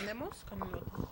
Tenemos con el otro.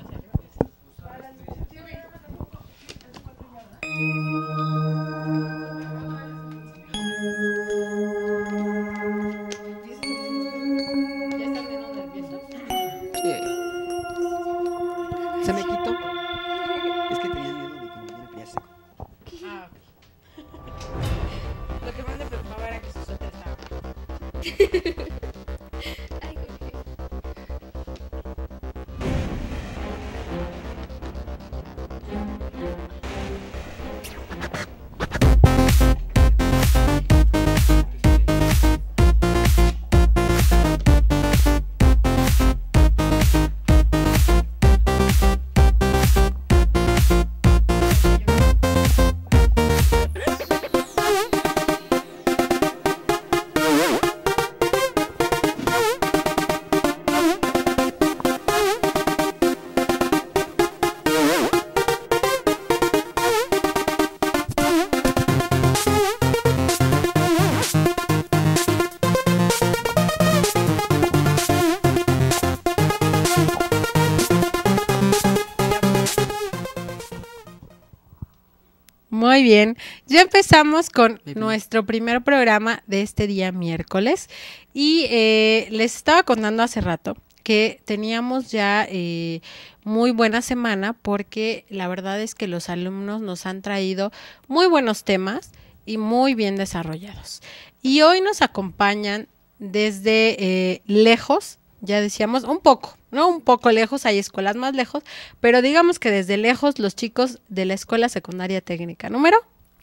ya empezamos con nuestro primer programa de este día miércoles y eh, les estaba contando hace rato que teníamos ya eh, muy buena semana porque la verdad es que los alumnos nos han traído muy buenos temas y muy bien desarrollados. Y hoy nos acompañan desde eh, lejos, ya decíamos, un poco, ¿no? Un poco lejos, hay escuelas más lejos, pero digamos que desde lejos los chicos de la Escuela Secundaria Técnica número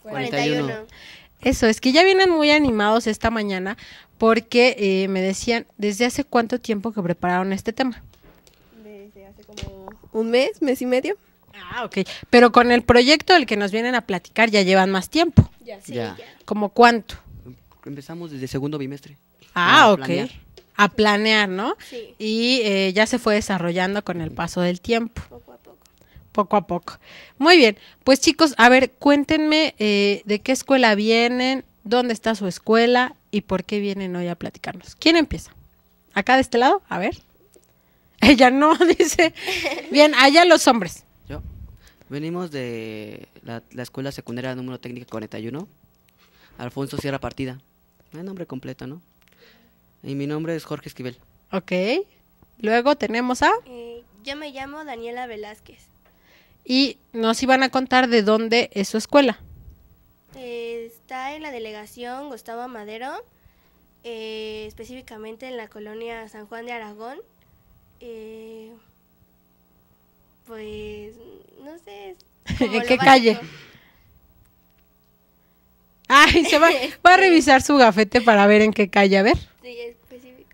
41. Eso, es que ya vienen muy animados esta mañana porque eh, me decían, ¿desde hace cuánto tiempo que prepararon este tema? Desde hace como un mes, mes y medio. Ah, ok. Pero con el proyecto del que nos vienen a platicar ya llevan más tiempo. Ya, sí, ya. ¿Como cuánto? Empezamos desde segundo bimestre. Ah, ok. A planear, ¿no? Sí. Y eh, ya se fue desarrollando con el paso del tiempo. Poco poco a poco. Muy bien, pues chicos, a ver, cuéntenme eh, de qué escuela vienen, dónde está su escuela y por qué vienen hoy a platicarnos. ¿Quién empieza? ¿Acá de este lado? A ver. Ella no, dice. Bien, allá los hombres. Yo. Venimos de la, escuela secundaria número técnica 41, Alfonso Sierra Partida. El nombre completo, ¿no? Y mi nombre es Jorge Esquivel. Ok. Luego tenemos a... Eh, yo me llamo Daniela Velázquez y nos iban a contar de dónde es su escuela. está en la delegación Gustavo Madero, eh, específicamente en la colonia San Juan de Aragón. Eh, pues, no sé. ¿En qué calle? Ay, se va, a revisar su gafete para ver en qué calle, a ver. Sí, específico.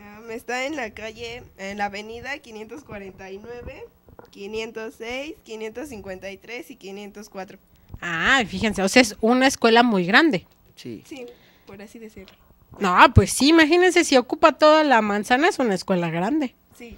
Ah, está en la calle, en la avenida 549 506, 553 y 504. Ah, fíjense, o sea, es una escuela muy grande. Sí. Sí, por así decirlo. No, pues sí, imagínense si ocupa toda la manzana, es una escuela grande. Sí.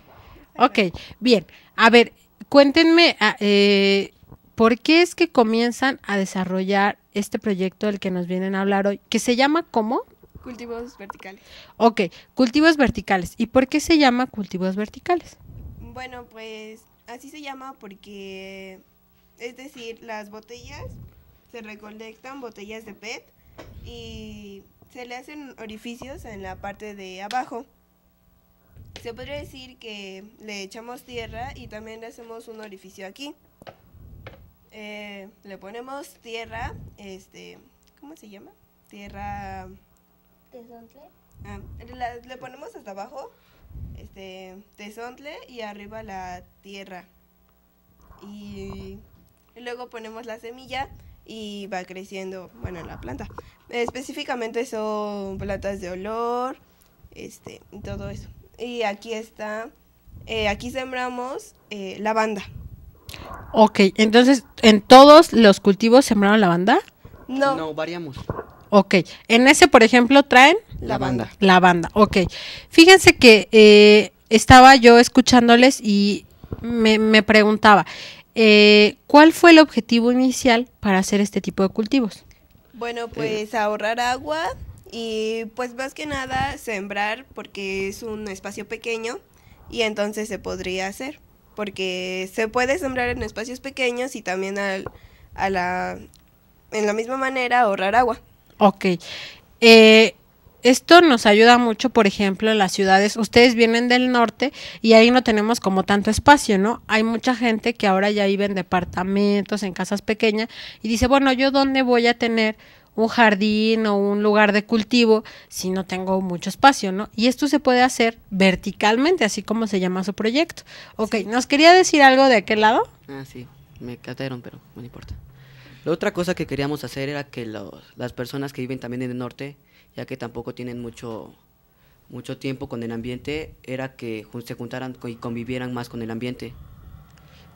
Ok, bien. A ver, cuéntenme, ah, eh, ¿por qué es que comienzan a desarrollar este proyecto del que nos vienen a hablar hoy, que se llama ¿cómo? Cultivos verticales. Ok, cultivos verticales. ¿Y por qué se llama cultivos verticales? Bueno, pues Así se llama porque, es decir, las botellas se recolectan, botellas de PET, y se le hacen orificios en la parte de abajo. Se podría decir que le echamos tierra y también le hacemos un orificio aquí. Eh, le ponemos tierra, este, ¿cómo se llama? Tierra... ¿Tesontle? Ah, le ponemos hasta abajo este, de tezontle y arriba la tierra. Y luego ponemos la semilla y va creciendo, bueno, la planta. Específicamente son plantas de olor, este, todo eso. Y aquí está, eh, aquí sembramos eh, lavanda. Ok, entonces, ¿en todos los cultivos sembraron lavanda? No. No, variamos. Ok, en ese, por ejemplo, traen la banda. La banda, ok. Fíjense que eh, estaba yo escuchándoles y me, me preguntaba, eh, ¿cuál fue el objetivo inicial para hacer este tipo de cultivos? Bueno, pues eh. ahorrar agua y pues más que nada sembrar porque es un espacio pequeño y entonces se podría hacer porque se puede sembrar en espacios pequeños y también a la, en la misma manera ahorrar agua. Ok. Eh, esto nos ayuda mucho, por ejemplo, en las ciudades. Ustedes vienen del norte y ahí no tenemos como tanto espacio, ¿no? Hay mucha gente que ahora ya vive en departamentos, en casas pequeñas y dice, bueno, ¿yo dónde voy a tener un jardín o un lugar de cultivo si no tengo mucho espacio, ¿no? Y esto se puede hacer verticalmente, así como se llama su proyecto. Ok, ¿nos quería decir algo de aquel lado? Ah, sí, me cataron, pero no importa. La otra cosa que queríamos hacer era que las personas que viven también en el norte ya que tampoco tienen mucho, mucho tiempo con el ambiente, era que se juntaran y convivieran más con el ambiente.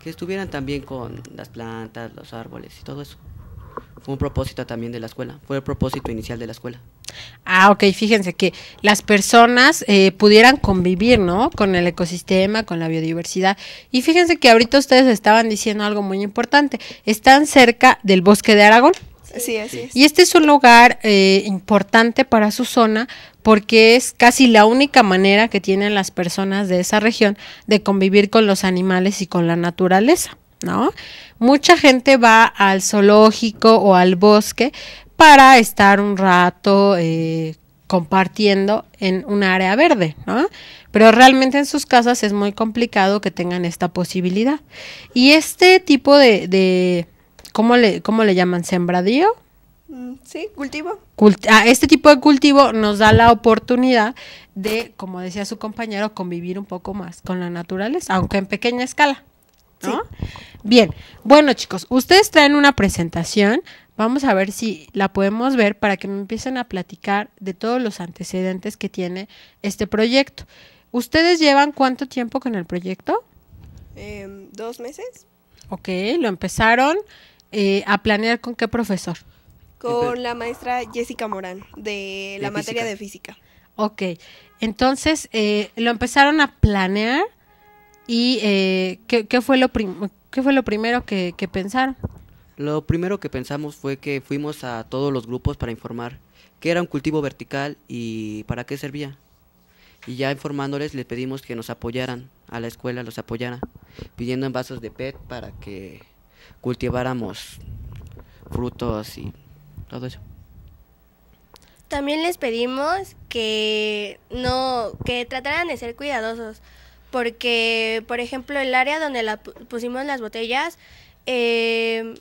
Que estuvieran también con las plantas, los árboles y todo eso. Fue un propósito también de la escuela, fue el propósito inicial de la escuela. Ah, ok, fíjense que las personas eh, pudieran convivir, ¿no? Con el ecosistema, con la biodiversidad. Y fíjense que ahorita ustedes estaban diciendo algo muy importante. Están cerca del bosque de Aragón. Y este es un lugar eh, importante para su zona porque es casi la única manera que tienen las personas de esa región de convivir con los animales y con la naturaleza, ¿no? Mucha gente va al zoológico o al bosque para estar un rato eh, compartiendo en un área verde, ¿no? Pero realmente en sus casas es muy complicado que tengan esta posibilidad. Y este tipo de ¿cómo le, cómo le llaman? ¿Sembradío? Mm, sí, cultivo. Ah, este tipo de cultivo nos da la oportunidad de, como decía su compañero, convivir un poco más con la naturaleza, aunque en pequeña escala. Bien, bueno chicos, ustedes traen una presentación, vamos a ver si la podemos ver para que me empiecen a platicar de todos los antecedentes que tiene este proyecto. ¿Ustedes llevan cuánto tiempo con el proyecto? Em, dos meses. Ok, lo empezaron eh, a planear con qué profesor? Con la maestra Jessica Morán, de la materia de física. Ok, entonces eh, lo empezaron a planear y eh, ¿qué, fue lo ¿qué fue lo primero que, pensaron? Lo primero que pensamos fue que fuimos a todos los grupos para informar qué era un cultivo vertical y para qué servía. Y ya informándoles les pedimos que nos apoyaran, a la escuela los apoyara, pidiendo envases de PET para que cultiváramos frutos y todo eso. También les pedimos que no que trataran de ser cuidadosos porque por ejemplo el área donde la pusimos las botellas eh,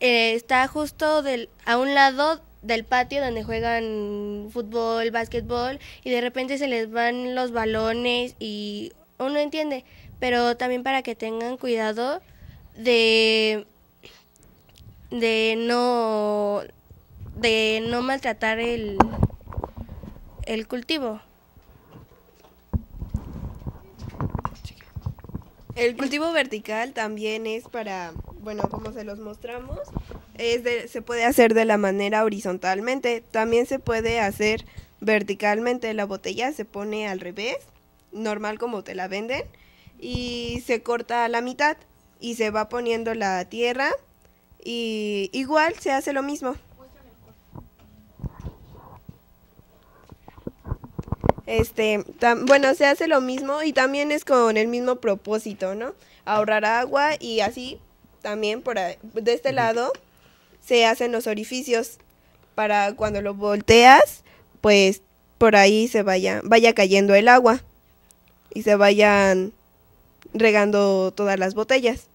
eh, está justo del, a un lado del patio donde juegan fútbol, básquetbol y de repente se les van los balones y uno entiende, pero también para que tengan cuidado de no de no maltratar el el cultivo. El cultivo vertical también es para, bueno, como se los mostramos, es se puede hacer de la manera horizontalmente, también se puede hacer verticalmente, la botella se pone al revés, normal como te la venden, y se corta a la mitad, y se va poniendo la tierra y igual se hace lo mismo. Este, bueno, se hace lo mismo y también es con el mismo propósito, ¿no? Ahorrar agua y así también por de este lado se hacen los orificios para cuando lo volteas, pues por ahí se vaya vaya cayendo el agua y se vayan regando todas las botellas.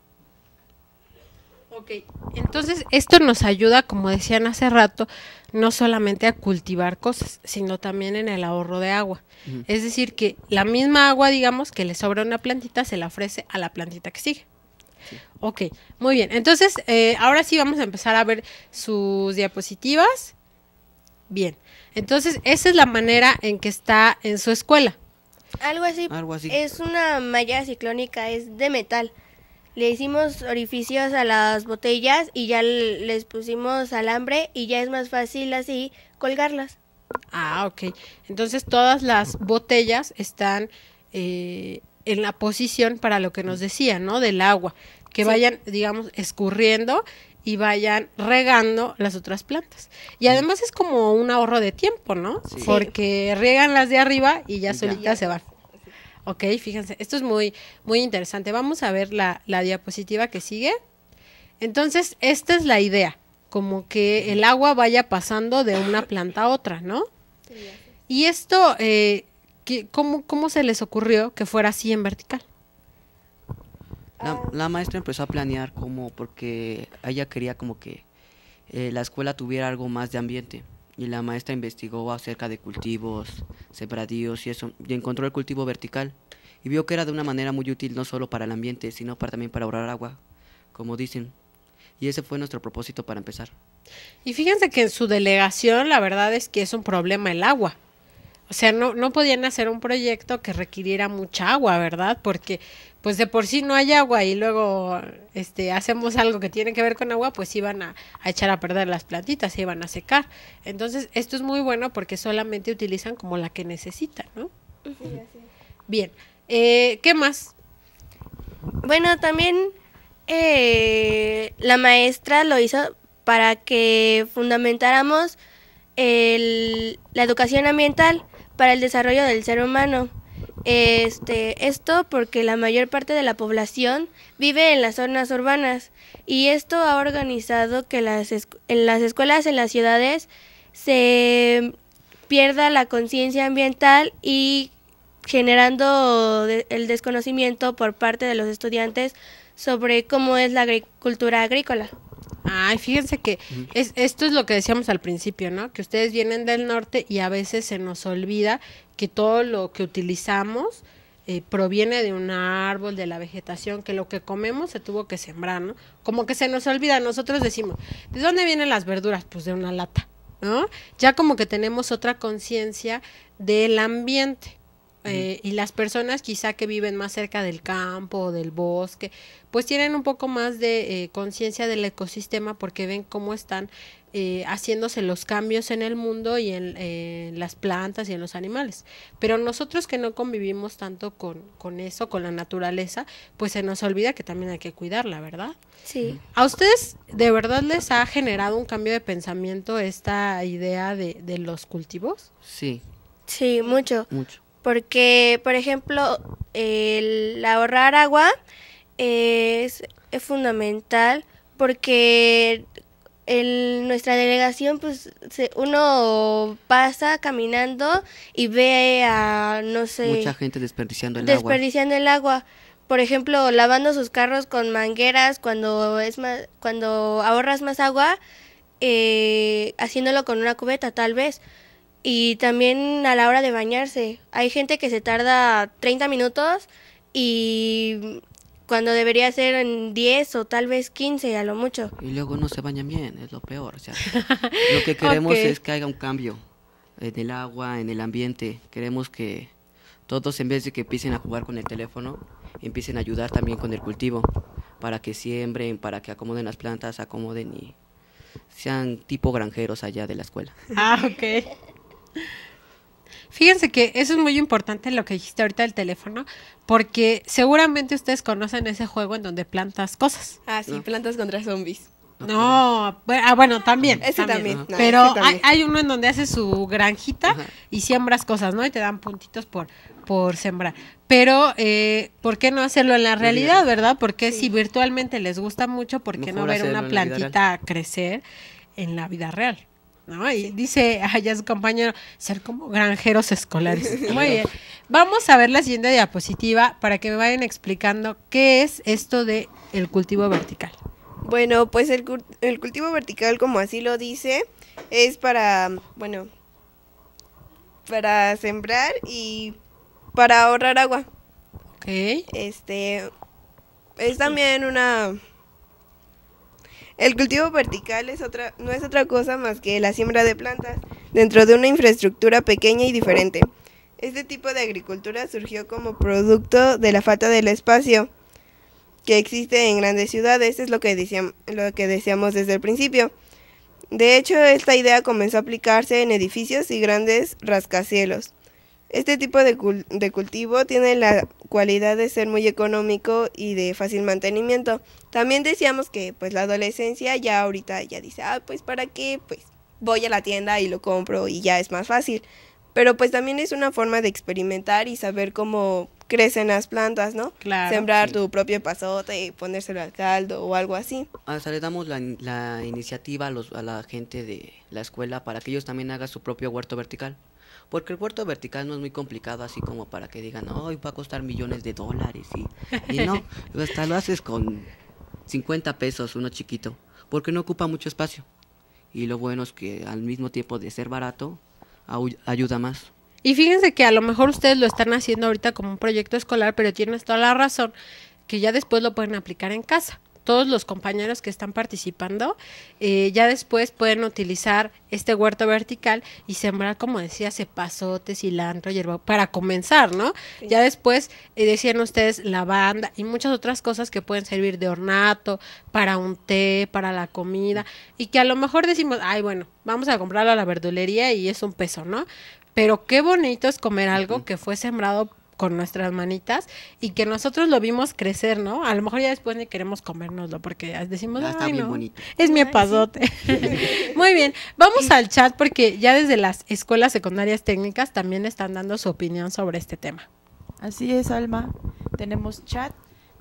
Ok, entonces esto nos ayuda, como decían hace rato, no solamente a cultivar cosas, sino también en el ahorro de agua. Es decir, que la misma agua, digamos, que le sobra una plantita, se la ofrece a la plantita que sigue. Ok, muy bien. Entonces, eh, ahora sí vamos a empezar a ver sus diapositivas. Bien, entonces esa es la manera en que está en su escuela. Algo así. Es una malla ciclónica, es de metal. Le hicimos orificios a las botellas y ya les pusimos alambre y ya es más fácil así colgarlas. Ah, ok. Entonces todas las botellas están eh, en la posición para lo que nos decía ¿no? Del agua. Que vayan, digamos, escurriendo y vayan regando las otras plantas. Y además es como un ahorro de tiempo, ¿no? Porque riegan las de arriba y ya solitas se van. Ok, fíjense, esto es muy, muy interesante. Vamos a ver la, diapositiva que sigue. Entonces, esta es la idea, como que el agua vaya pasando de una planta a otra, ¿no? Y esto, eh, ¿cómo, ¿cómo se les ocurrió que fuera así en vertical? La, maestra empezó a planear como porque ella quería como que eh, la escuela tuviera algo más de ambiente. Y la maestra investigó acerca de cultivos, sembradíos y eso. Y encontró el cultivo vertical. Y vio que era de una manera muy útil no solo para el ambiente, sino también para ahorrar agua, como dicen. Y ese fue nuestro propósito para empezar. Y fíjense que en su delegación la verdad es que es un problema el agua. O sea, no, no podían hacer un proyecto que requiriera mucha agua, ¿verdad? Porque pues de por sí no hay agua y luego este hacemos algo que tiene que ver con agua, pues iban a, echar a perder las plantitas, se iban a secar. Entonces, esto es muy bueno porque solamente utilizan como la que necesitan, ¿no? Sí, así Bien, eh, ¿qué más? Bueno, también eh, la maestra lo hizo para que fundamentáramos la educación ambiental para el desarrollo del ser humano. Este, esto porque la mayor parte de la población vive en las zonas urbanas y esto ha organizado que las en las escuelas en las ciudades se pierda la conciencia ambiental y generando el desconocimiento por parte de los estudiantes sobre cómo es la agricultura agrícola. Ay, fíjense que esto es lo que decíamos al principio, ¿no? Que ustedes vienen del norte y a veces se nos olvida que todo lo que utilizamos eh, proviene de un árbol, de la vegetación, que lo que comemos se tuvo que sembrar, ¿no? Como que se nos olvida, nosotros decimos, ¿de dónde vienen las verduras? Pues de una lata, ¿no? Ya como que tenemos otra conciencia del ambiente. Eh, y las personas quizá que viven más cerca del campo o del bosque, pues tienen un poco más de eh, conciencia del ecosistema porque ven cómo están eh, haciéndose los cambios en el mundo y en las plantas y en los animales. Pero nosotros que no convivimos tanto con, eso, con la naturaleza, pues se nos olvida que también hay que cuidarla, ¿verdad? Sí. Mm. ¿A ustedes de verdad les ha generado un cambio de pensamiento esta idea de, de los cultivos? Sí. Sí, mucho. Mucho. Porque, por ejemplo, el ahorrar agua es, es fundamental porque nuestra delegación, pues uno pasa caminando y ve a, no sé... Mucha gente desperdiciando el agua. Desperdiciando el agua. Por ejemplo, lavando sus carros con mangueras cuando, es cuando ahorras más agua, eh, haciéndolo con una cubeta tal vez. Y también a la hora de bañarse. Hay gente que se tarda 30 minutos y cuando debería ser en 10 o tal vez 15 a lo mucho. Y luego no se bañan bien, es lo peor. lo que queremos es que haya un cambio en eh, el agua, en el ambiente. Queremos que todos en vez de que empiecen a jugar con el teléfono, empiecen a ayudar también con el cultivo, para que siembren, para que acomoden las plantas, acomoden y sean tipo granjeros allá de la escuela. Ah, ok. Fíjense que eso es muy importante lo que dijiste ahorita del teléfono, porque seguramente ustedes conocen ese juego en donde plantas cosas. Ah, sí, plantas contra zombies. No, ah, bueno, también. Ese también. pero Hay, uno en donde hace su granjita y siembras cosas, ¿no? Y te dan puntitos por, por sembrar. Pero, eh, ¿por qué no hacerlo en la realidad, verdad? Porque si virtualmente les gusta mucho, ¿por qué no ver una plantita crecer en la vida real? ¿no? Y dice allá ah, su compañero, ser como granjeros escolares. Muy bien. Vamos a ver la siguiente diapositiva para que me vayan explicando qué es esto de el cultivo vertical. Bueno, pues el, el cultivo vertical, como así lo dice, es para, bueno, para sembrar y para ahorrar agua. Ok. Este, es también una el cultivo vertical es otra, no es otra cosa más que la siembra de plantas dentro de una infraestructura pequeña y diferente. Este tipo de agricultura surgió como producto de la falta del espacio que existe en grandes ciudades, es lo que, lo que decíamos desde el principio. De hecho, esta idea comenzó a aplicarse en edificios y grandes rascacielos. Este tipo de, cultivo tiene la cualidad de ser muy económico y de fácil mantenimiento. También decíamos que pues la adolescencia ya ahorita ya dice, ah, pues para qué, pues voy a la tienda y lo compro y ya es más fácil. Pero pues también es una forma de experimentar y saber cómo crecen las plantas, ¿no? Claro. Sembrar tu propio pasote y ponérselo al caldo o algo así. Hasta ah, le damos la, iniciativa a la gente de la escuela para que ellos también hagan su propio huerto vertical. Porque el puerto vertical no es muy complicado así como para que digan, hoy va a costar millones de dólares. Y, no, hasta lo haces con 50 pesos, uno chiquito, porque no ocupa mucho espacio. Y lo bueno es que al mismo tiempo de ser barato, ayuda más. Y fíjense que a lo mejor ustedes lo están haciendo ahorita como un proyecto escolar, pero tienes toda la razón que ya después lo pueden aplicar en casa todos los compañeros que están participando, eh, ya después pueden utilizar este huerto vertical y sembrar, como decía, cepazote, cilantro, hierba, para comenzar, ¿no? Ya después eh, decían ustedes lavanda y muchas otras cosas que pueden servir de ornato, para un té, para la comida, y que a lo mejor decimos, ay, bueno, vamos a comprarlo a la verdulería y es un peso, ¿no? Pero qué bonito es comer algo que fue sembrado con nuestras manitas y que nosotros lo vimos crecer, ¿no? A lo mejor ya después ni queremos comérnoslo porque decimos, es mi apazote Muy bien, vamos al chat porque ya desde las escuelas secundarias técnicas también están dando su opinión sobre este tema. Así es, Alma. Tenemos chat.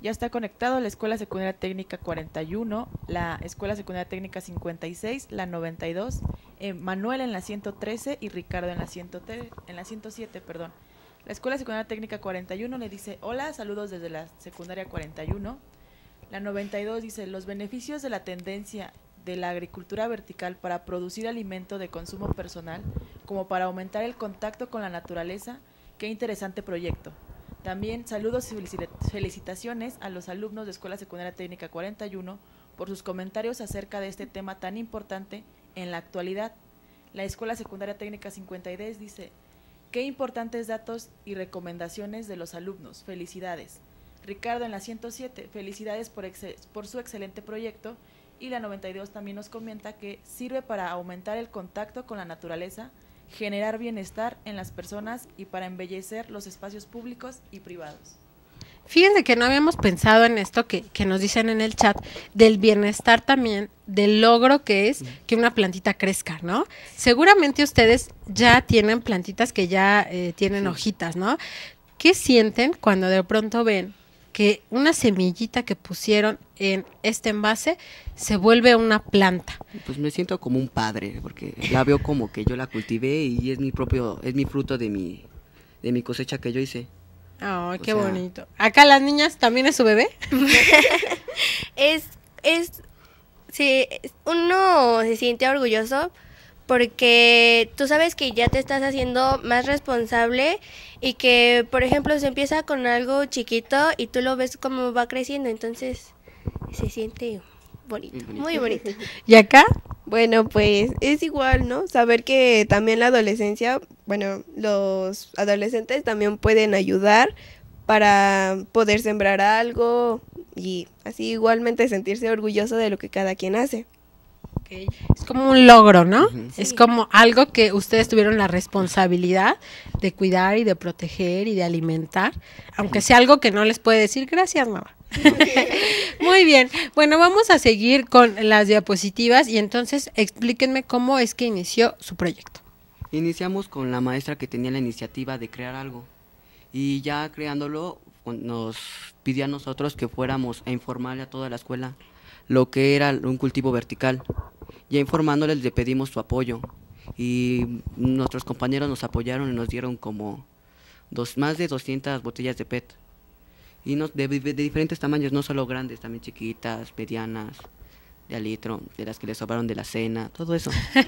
Ya está conectado la Escuela Secundaria Técnica 41, la Escuela Secundaria Técnica 56, la 92, dos, eh, Manuel en la 113 y Ricardo en la, ciento en la 107, perdón. La Escuela Secundaria Técnica 41 le dice, hola, saludos desde la Secundaria 41. La 92 dice, los beneficios de la tendencia de la agricultura vertical para producir alimento de consumo personal, como para aumentar el contacto con la naturaleza, qué interesante proyecto. También saludos y felicitaciones a los alumnos de Escuela Secundaria Técnica 41 por sus comentarios acerca de este tema tan importante en la actualidad. La Escuela Secundaria Técnica 53 dice, Qué importantes datos y recomendaciones de los alumnos. Felicidades. Ricardo en la 107, felicidades por, su excelente proyecto. Y la 92 también nos comenta que sirve para aumentar el contacto con la naturaleza, generar bienestar en las personas y para embellecer los espacios públicos y privados. Fíjense que no habíamos pensado en esto que, nos dicen en el chat, del bienestar también, del logro que es mm. que una plantita crezca, ¿no? Seguramente ustedes ya tienen plantitas que ya eh, tienen hojitas, ¿no? ¿Qué sienten cuando de pronto ven que una semillita que pusieron en este envase se vuelve una planta. Pues me siento como un padre, porque la veo como que yo la cultivé y es mi propio, es mi fruto de mi, de mi cosecha que yo hice. Ay, oh, qué bonito. ¿Acá las niñas también es su bebé? es, es, sí, uno se siente orgulloso porque tú sabes que ya te estás haciendo más responsable y que, por ejemplo, se empieza con algo chiquito y tú lo ves cómo va creciendo, entonces se siente bonito, muy bonito. ¿Y acá? Bueno, pues es igual, ¿no? Saber que también la adolescencia, bueno, los adolescentes también pueden ayudar para poder sembrar algo y así igualmente sentirse orgulloso de lo que cada quien hace. Es como un logro, ¿no? Es como algo que ustedes tuvieron la responsabilidad de cuidar y de proteger y de alimentar, aunque sea algo que no les puede decir gracias, mamá. Muy bien. Bueno, vamos a seguir con las diapositivas y entonces explíquenme cómo es que inició su proyecto. Iniciamos con la maestra que tenía la iniciativa de crear algo y ya creándolo nos pidió a nosotros que fuéramos a informarle a toda la escuela lo que era un cultivo vertical. Ya informándoles le pedimos su apoyo y nuestros compañeros nos apoyaron y nos dieron como dos, más de 200 botellas de PET. Y de, diferentes tamaños, no solo grandes, también chiquitas, medianas, de alitro, litro, de las que le sobraron de la cena, todo eso.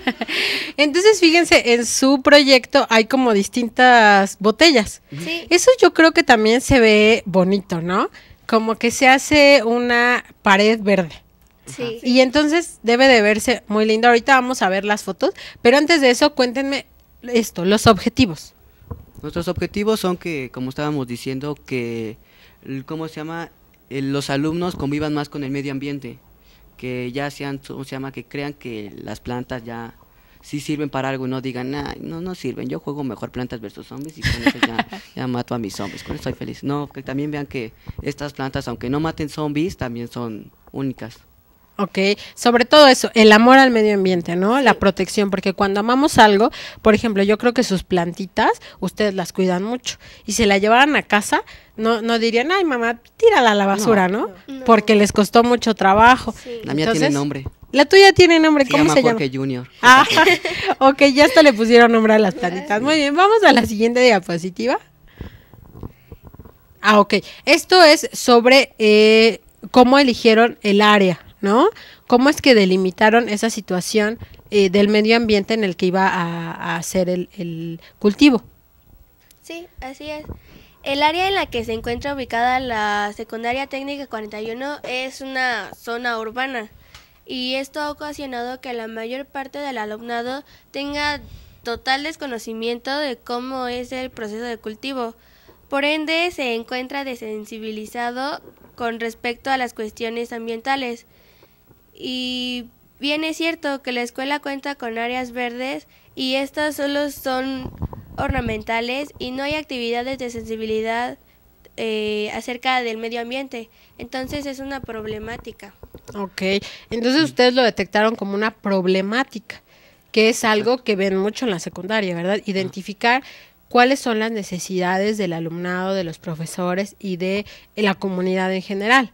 Entonces, fíjense, en su proyecto hay como distintas botellas. Eso yo creo que también se ve bonito, ¿no? Como que se hace una pared verde. Sí. Y entonces debe de verse muy lindo. Ahorita vamos a ver las fotos, pero antes de eso cuéntenme esto, los objetivos. Nuestros objetivos son que, como estábamos diciendo, que ¿cómo se llama? los alumnos convivan más con el medio ambiente, que ya sean, ¿cómo se llama? Que crean que las plantas ya sí sirven para algo y no digan, no, no sirven, yo juego mejor plantas versus zombies y con ya, mato a mis zombies, con estoy feliz. No, que también vean que estas plantas, aunque no maten zombies, también son únicas. Ok, sobre todo eso, el amor al medio ambiente, ¿no? La protección, porque cuando amamos algo, por ejemplo, yo creo que sus plantitas, ustedes las cuidan mucho, y se la llevaran a casa, no, no dirían, ay mamá, tírala a la basura, ¿no? Porque les costó mucho trabajo. La mía tiene nombre. La tuya tiene nombre, ¿cómo se llama? Se llama? Junior. Ah, ok, ya hasta le pusieron nombre a las plantitas. Muy bien, vamos a la siguiente diapositiva. Ah, ok. Esto es sobre eh, cómo eligieron el área, ¿no? ¿Cómo es que delimitaron esa situación eh, del medio ambiente en el que iba a, hacer el, el, cultivo? Sí, así es. El área en la que se encuentra ubicada la secundaria técnica 41 es una zona urbana y esto ha ocasionado que la mayor parte del alumnado tenga total desconocimiento de cómo es el proceso de cultivo. Por ende, se encuentra desensibilizado con respecto a las cuestiones ambientales. Y bien es cierto que la escuela cuenta con áreas verdes y estas solo son ornamentales y no hay actividades de sensibilidad eh, acerca del medio ambiente. Entonces es una problemática. Ok, entonces ustedes lo detectaron como una problemática, que es algo que ven mucho en la secundaria, ¿verdad? Identificar cuáles son las necesidades del alumnado, de los profesores y de la comunidad en general.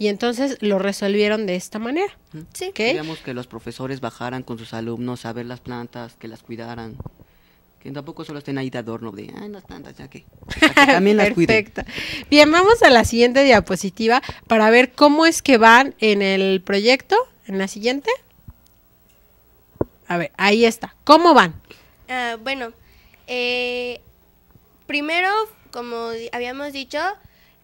Y entonces lo resolvieron de esta manera. Sí. que los profesores bajaran con sus alumnos a ver las plantas, que las cuidaran. Que tampoco solo estén ahí de adorno de, ay, las plantas, ya que. También las Perfecto. Bien, vamos a la siguiente diapositiva para ver cómo es que van en el proyecto, en la siguiente. A ver, ahí está. ¿Cómo van? Ah, bueno, eh, primero, como habíamos dicho,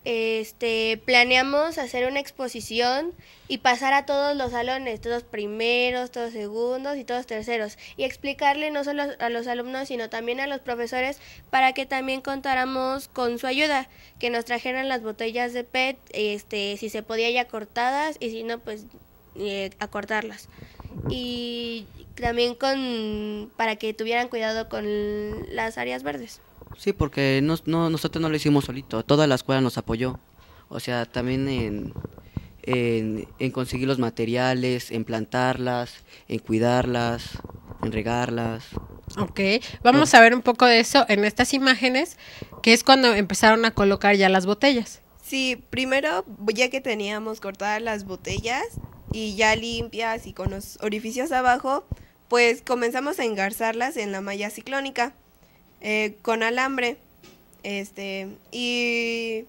este, planeamos hacer una exposición y pasar a todos los salones, todos primeros, todos segundos y todos terceros, y explicarle no solo a los alumnos, sino también a los profesores para que también contáramos con su ayuda, que nos trajeran las botellas de PET, este, si se podía ya cortadas y si no, pues eh, acortarlas. Y también con, para que tuvieran cuidado con las áreas verdes. Sí, porque nosotros no lo hicimos solito, toda la escuela nos apoyó. O sea, también en, en conseguir los materiales, en plantarlas, en cuidarlas, en regarlas. Ok, vamos a ver un poco de eso en estas imágenes, que es cuando empezaron a colocar ya las botellas. Sí, primero, ya que teníamos cortadas las botellas y ya limpias y con los orificios abajo, pues comenzamos a engarzarlas en la malla ciclónica. Eh, con alambre. Este, y,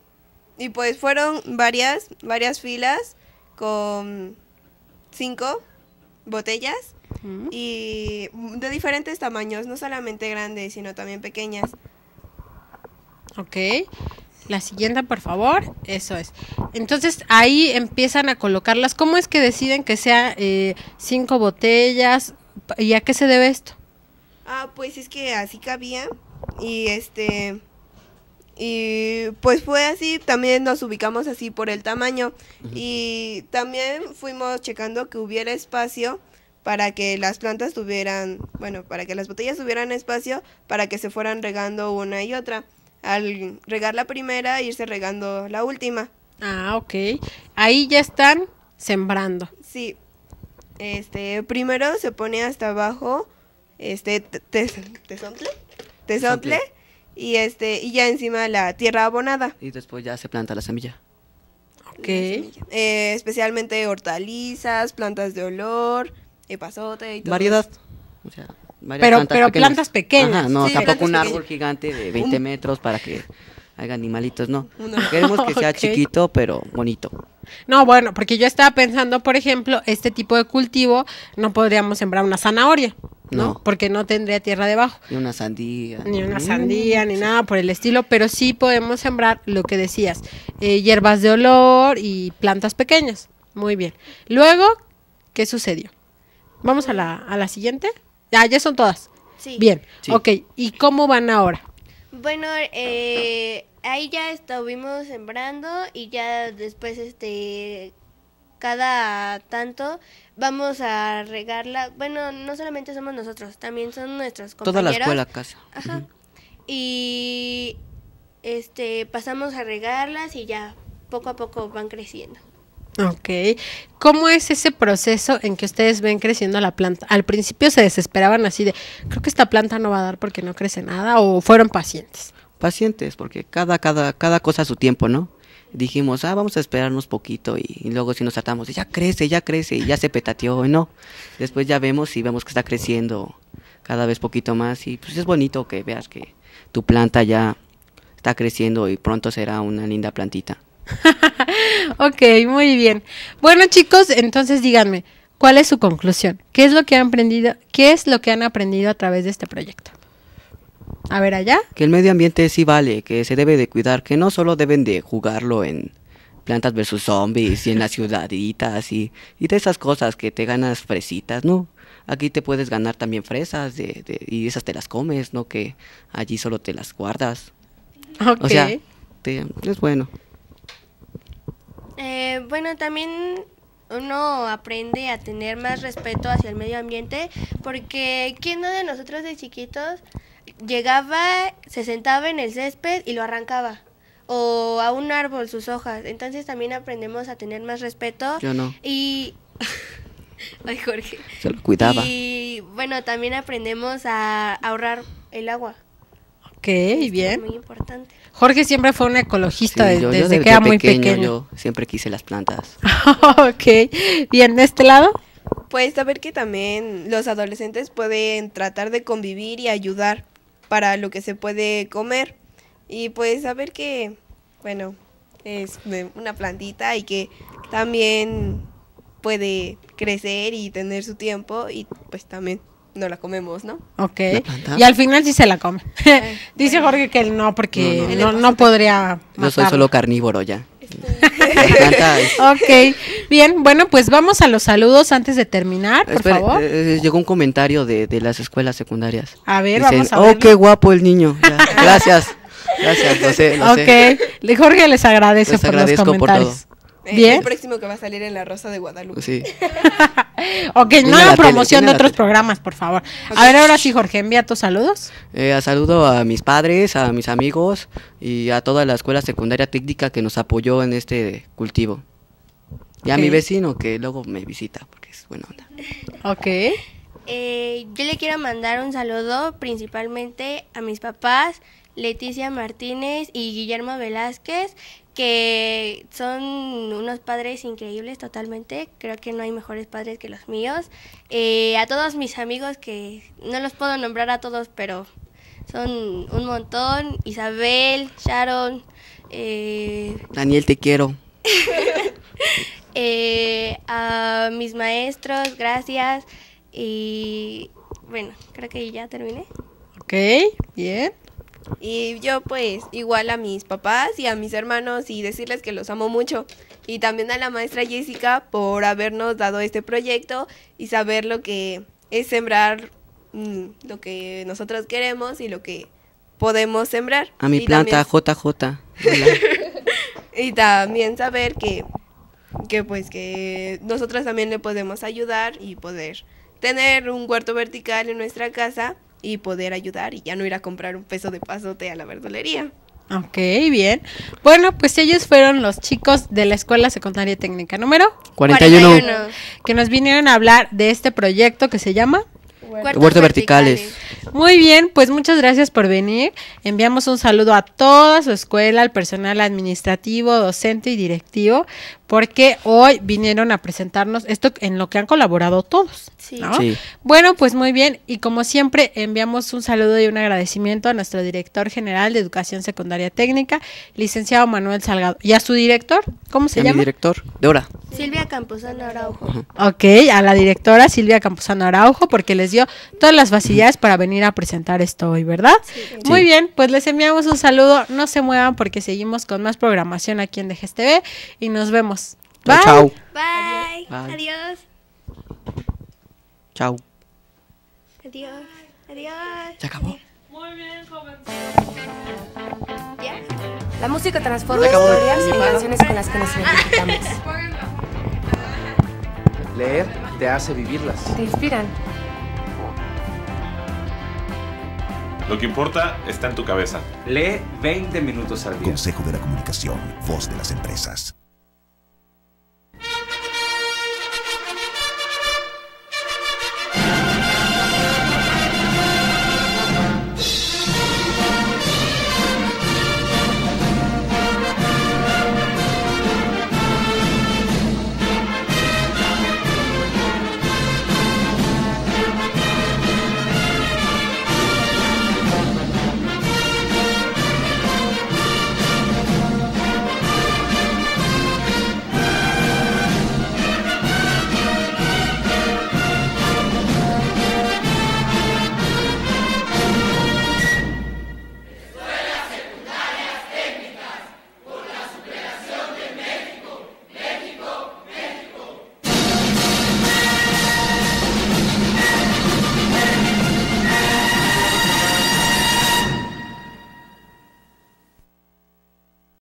pues fueron varias, varias filas con cinco botellas y de diferentes tamaños, no solamente grandes, sino también pequeñas. Ok. La siguiente, por favor. Eso es. Entonces ahí empiezan a colocarlas. ¿Cómo es que deciden que sea eh, cinco botellas? ¿Y a qué se debe esto? Ah, pues es que así cabía y este. Y pues fue así, también nos ubicamos así por el tamaño. Y también fuimos checando que hubiera espacio para que las plantas tuvieran, bueno, para que las botellas tuvieran espacio para que se fueran regando una y otra. Al regar la primera, irse regando la última. Ah, ok. Ahí ya están sembrando. Sí. Este, primero se pone hasta abajo, este, tesontle te y este y ya encima la tierra abonada. Y después ya se planta la semilla. Ok. Eh, especialmente hortalizas, plantas de olor, epazote y todo. Variedad. pero plantas pero pequeñas. plantas pequeñas. no, tampoco un árbol gigante de 20 metros para que haga animalitos, no. Queremos que sea chiquito, pero bonito. No, bueno, porque yo estaba pensando, por ejemplo, este tipo de cultivo, no podríamos sembrar una zanahoria. ¿no? Porque no tendría tierra debajo. Ni una sandía. Ni una sandía, ni nada por el estilo, pero sí podemos sembrar lo que decías, eh, hierbas de olor y plantas pequeñas. Muy bien. Luego, ¿qué sucedió? Vamos a la, siguiente. Ah, ya son todas. Sí. Bien, ok. ¿Y cómo van ahora? Bueno, eh, ahí ya estuvimos sembrando y ya después este cada tanto vamos a regarla. Bueno, no solamente somos nosotros, también son nuestros compañeros. Toda la escuela casa. Ajá. Y este pasamos a regarlas y ya poco a poco van creciendo. Ok. ¿Cómo es ese proceso en que ustedes ven creciendo la planta? Al principio se desesperaban así de, creo que esta planta no va a dar porque no crece nada o fueron pacientes. Pacientes, porque cada cada cada cosa a su tiempo, ¿no? dijimos, ah, vamos a esperarnos poquito y, luego si nos tratamos, ya crece, ya crece, y ya se petateó, y no. Después ya vemos y vemos que está creciendo cada vez poquito más y pues es bonito que veas que tu planta ya está creciendo y pronto será una linda plantita. ok, muy bien. Bueno chicos, entonces díganme, ¿cuál es su conclusión? ¿Qué es lo que han aprendido, qué es lo que han aprendido a través de este proyecto? A ver allá. Que el medio ambiente sí vale, que se debe de cuidar, que no solo deben de jugarlo en plantas versus zombies y en las ciudaditas y, y de esas cosas que te ganas fresitas, ¿no? Aquí te puedes ganar también fresas y esas te las comes, ¿no? Que allí solo te las guardas. O sea, es bueno. Eh, bueno, también uno aprende a tener más respeto hacia el medio ambiente porque ¿quién no de nosotros de chiquitos llegaba, se sentaba en el césped y lo arrancaba. O a un árbol sus hojas. Entonces también aprendemos a tener más respeto. Yo no. Y... Ay, Jorge. Se lo cuidaba. Y bueno, también aprendemos a ahorrar el agua. Ok, bien. Muy importante. Jorge siempre fue un ecologista desde, que era muy pequeño, siempre quise las plantas. ok, bien, ¿de este lado? Pues saber que también los adolescentes pueden tratar de convivir y ayudar para lo que se puede comer. Y pues saber que, bueno, es una plantita y que también puede crecer y tener su tiempo y pues también no la comemos, ¿no? Ok. Y al final sí se la come. Ah, Dice Jorge que él no, porque no, no, podría. Yo soy solo carnívoro ya. ok, bien, bueno, pues vamos a los saludos antes de terminar, por favor. Eh, eh, llegó un comentario de, las escuelas secundarias. A ver, vamos a ver. Oh, qué guapo el niño. gracias. Gracias, lo sé, Jorge les agradece por los comentarios. Por todo. Eh, el próximo que va a salir en La Rosa de Guadalupe. Sí. ok, no la promoción de otros programas, por favor. A ver, ahora sí, Jorge, envía tus saludos. Eh, saludo a mis padres, a mis amigos y a toda la escuela secundaria técnica que nos apoyó en este cultivo. Y a mi vecino que luego me visita, porque es buena onda. Ok. Eh, yo le quiero mandar un saludo principalmente a mis papás, Leticia Martínez y Guillermo Velázquez, que son unos padres increíbles totalmente. Creo que no hay mejores padres que los míos. Eh, a todos mis amigos que no los puedo nombrar a todos, pero son un montón. Isabel, Sharon. Eh, Daniel, te quiero. Eh, a mis maestros, gracias. Y bueno, creo que ya terminé. Ok, bien. Y yo pues igual a mis papás y a mis hermanos y decirles que los amo mucho. Y también a la maestra Jessica por habernos dado este proyecto y saber lo que es sembrar mm, lo que nosotros queremos y lo que podemos sembrar. A mi planta JJ. y también saber que, que pues que nosotros también le podemos ayudar y poder tener un huerto vertical en nuestra casa y poder ayudar y ya no ir a comprar un peso de pasote a la verdulería. Ok, bien. Bueno, pues ellos fueron los chicos de la Escuela Secundaria Técnica número 41, que nos vinieron a hablar de este proyecto que se llama Huertos verticales. Muy bien, pues muchas gracias por venir. Enviamos un saludo a toda su escuela, al personal administrativo, docente y directivo, porque hoy vinieron a presentarnos esto en lo que han colaborado todos. Bueno, pues muy bien, y como siempre enviamos un saludo y un agradecimiento a nuestro director general de Educación Secundaria Técnica, licenciado Manuel Salgado, y a su director, ¿cómo se llama? Mi director, Dora. Silvia Camposano Araujo. Ok, a la directora Silvia Camposano Araujo, porque les dio todas las facilidades para venir a presentar esto hoy, ¿verdad? Sí, muy bien, pues les enviamos un saludo, no se muevan porque seguimos con más programación aquí en DGSTV y nos vemos Bye. Chao, Bye. Adiós. Chao. Adiós. Adiós. Se acabó. Muy bien, joven. La música transforma historias y canciones con las que nos identificamos. Leer te hace vivirlas. Te inspiran. Lo que importa está en tu cabeza. Lee 20 minutos al día. Consejo de la Comunicación, voz de las empresas.